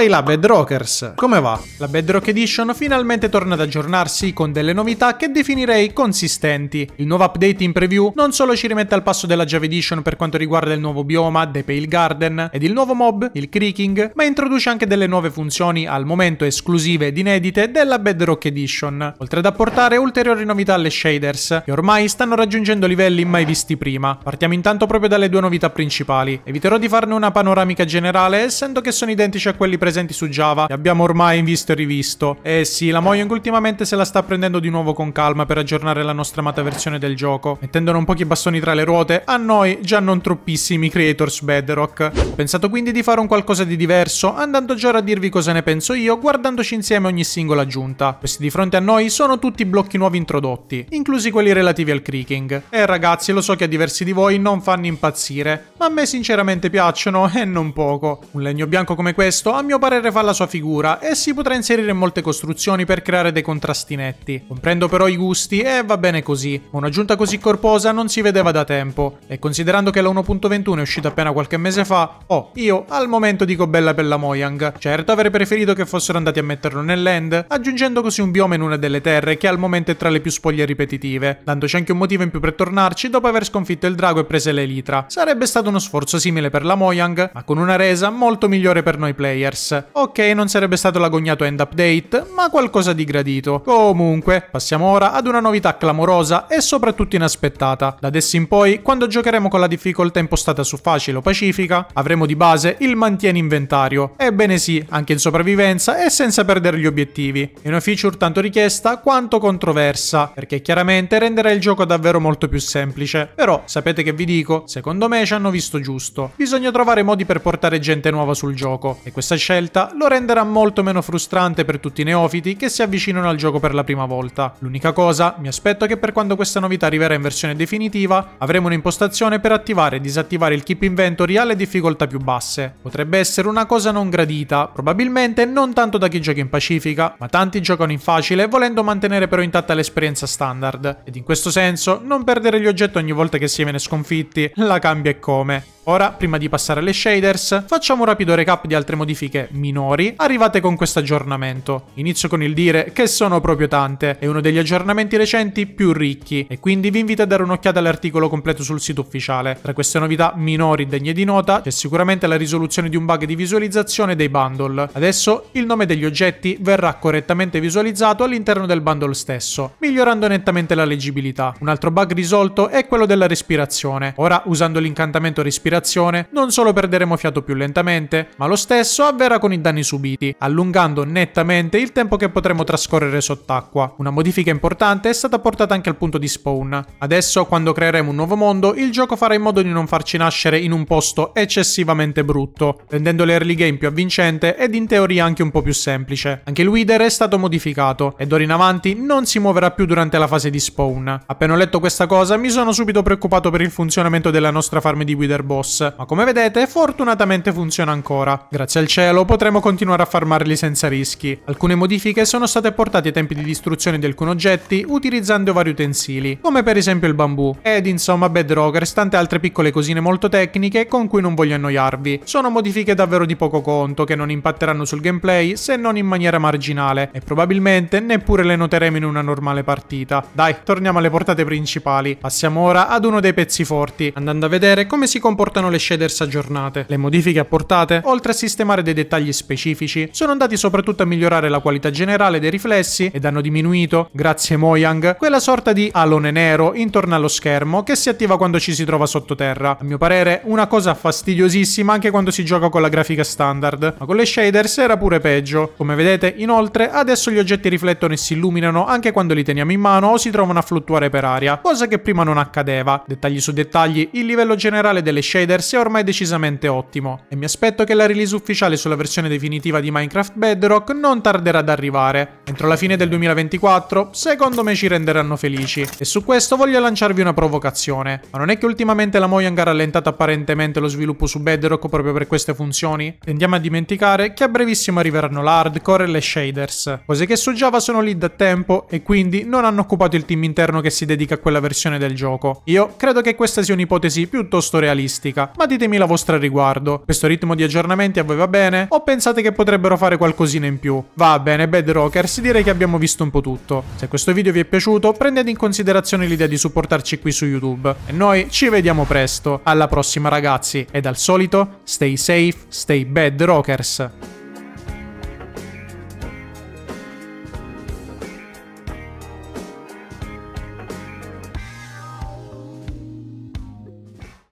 Ehi la Bedrockers, come va? La Bedrock Edition finalmente torna ad aggiornarsi con delle novità che definirei consistenti. Il nuovo update in preview non solo ci rimette al passo della Java Edition per quanto riguarda il nuovo bioma, The Pale Garden, ed il nuovo mob, il Creaking, ma introduce anche delle nuove funzioni al momento esclusive ed inedite della Bedrock Edition, oltre ad apportare ulteriori novità alle shaders, che ormai stanno raggiungendo livelli mai visti prima. Partiamo intanto proprio dalle due novità principali. Eviterò di farne una panoramica generale, essendo che sono identici a quelli presenti presenti su Java li abbiamo ormai visto e rivisto. E eh sì, la Mojang ultimamente se la sta prendendo di nuovo con calma per aggiornare la nostra amata versione del gioco, mettendone un po' i bastoni tra le ruote a noi già non troppissimi creators Bedrock. Ho pensato quindi di fare un qualcosa di diverso, andando già a dirvi cosa ne penso io, guardandoci insieme ogni singola aggiunta. Questi di fronte a noi sono tutti blocchi nuovi introdotti, inclusi quelli relativi al creaking. E eh, ragazzi, lo so che a diversi di voi non fanno impazzire, ma a me sinceramente piacciono e non poco. Un legno bianco come questo, a mio mio parere fa la sua figura e si potrà inserire in molte costruzioni per creare dei contrasti netti. Comprendo però i gusti e va bene così, ma un'aggiunta così corposa non si vedeva da tempo e considerando che la 1.21 è uscita appena qualche mese fa, oh, io al momento dico bella per la Mojang. Certo avrei preferito che fossero andati a metterlo nell'end, aggiungendo così un bioma in una delle terre che al momento è tra le più spoglie ripetitive, dandoci anche un motivo in più per tornarci dopo aver sconfitto il drago e prese l'elitra. Sarebbe stato uno sforzo simile per la Mojang, ma con una resa molto migliore per noi players iOS. Ok, non sarebbe stato l'agognato end update, ma qualcosa di gradito. Comunque, passiamo ora ad una novità clamorosa e soprattutto inaspettata. Da adesso in poi, quando giocheremo con la difficoltà impostata su facile o pacifica, avremo di base il mantieni inventario. Ebbene sì, anche in sopravvivenza e senza perdere gli obiettivi. È una feature tanto richiesta quanto controversa, perché chiaramente renderà il gioco davvero molto più semplice. Però, sapete che vi dico? Secondo me ci hanno visto giusto. Bisogna trovare modi per portare gente nuova sul gioco, e questa scelta scelta lo renderà molto meno frustrante per tutti i neofiti che si avvicinano al gioco per la prima volta. L'unica cosa, mi aspetto che per quando questa novità arriverà in versione definitiva, avremo un'impostazione per attivare e disattivare il Keep Inventory alle difficoltà più basse. Potrebbe essere una cosa non gradita, probabilmente non tanto da chi gioca in pacifica, ma tanti giocano in facile volendo mantenere però intatta l'esperienza standard. Ed in questo senso, non perdere gli oggetti ogni volta che si viene sconfitti, la cambia e come. Ora, prima di passare alle shaders, facciamo un rapido recap di altre modifiche minori, arrivate con questo aggiornamento. Inizio con il dire che sono proprio tante, è uno degli aggiornamenti recenti più ricchi e quindi vi invito a dare un'occhiata all'articolo completo sul sito ufficiale. Tra queste novità minori degne di nota c'è sicuramente la risoluzione di un bug di visualizzazione dei bundle. Adesso il nome degli oggetti verrà correttamente visualizzato all'interno del bundle stesso, migliorando nettamente la leggibilità. Un altro bug risolto è quello della respirazione. Ora usando l'incantamento respirazione non solo perderemo fiato più lentamente, ma lo stesso avverrà recupera con i danni subiti, allungando nettamente il tempo che potremo trascorrere sott'acqua. Una modifica importante è stata portata anche al punto di spawn. Adesso, quando creeremo un nuovo mondo, il gioco farà in modo di non farci nascere in un posto eccessivamente brutto, rendendo l'early game più avvincente ed in teoria anche un po' più semplice. Anche il Wither è stato modificato, ed ora in avanti non si muoverà più durante la fase di spawn. Appena ho letto questa cosa, mi sono subito preoccupato per il funzionamento della nostra farm di Wither Boss, ma come vedete, fortunatamente funziona ancora. Grazie al cielo, regalo potremo continuare a farmarli senza rischi. Alcune modifiche sono state apportate ai tempi di distruzione di alcuni oggetti utilizzando vari utensili, come per esempio il bambù, ed insomma Bedrock e tante altre piccole cosine molto tecniche con cui non voglio annoiarvi. Sono modifiche davvero di poco conto che non impatteranno sul gameplay se non in maniera marginale e probabilmente neppure le noteremo in una normale partita. Dai, torniamo alle portate principali. Passiamo ora ad uno dei pezzi forti, andando a vedere come si comportano le shaders aggiornate. Le modifiche apportate, oltre a sistemare dei dettagli dettagli specifici sono andati soprattutto a migliorare la qualità generale dei riflessi ed hanno diminuito, grazie Mojang, quella sorta di alone nero intorno allo schermo che si attiva quando ci si trova sottoterra. A mio parere una cosa fastidiosissima anche quando si gioca con la grafica standard, ma con le shaders era pure peggio. Come vedete inoltre adesso gli oggetti riflettono e si illuminano anche quando li teniamo in mano o si trovano a fluttuare per aria, cosa che prima non accadeva. Dettagli su dettagli, il livello generale delle shaders è ormai decisamente ottimo e mi aspetto che la release ufficiale sulla versione definitiva di Minecraft Bedrock non tarderà ad arrivare. Entro la fine del 2024, secondo me ci renderanno felici. E su questo voglio lanciarvi una provocazione. Ma non è che ultimamente la Mojang ha rallentato apparentemente lo sviluppo su Bedrock proprio per queste funzioni? Tendiamo a dimenticare che a brevissimo arriveranno l'hardcore e le shaders, cose che su Java sono lì da tempo e quindi non hanno occupato il team interno che si dedica a quella versione del gioco. Io credo che questa sia un'ipotesi piuttosto realistica, ma ditemi la vostra a riguardo. Questo ritmo di aggiornamenti a voi va bene? O pensate che potrebbero fare qualcosina in più? Va bene, Bad Rockers, direi che abbiamo visto un po' tutto. Se questo video vi è piaciuto, prendete in considerazione l'idea di supportarci qui su YouTube. E noi ci vediamo presto. Alla prossima ragazzi, E dal solito, stay safe, stay bad rockers.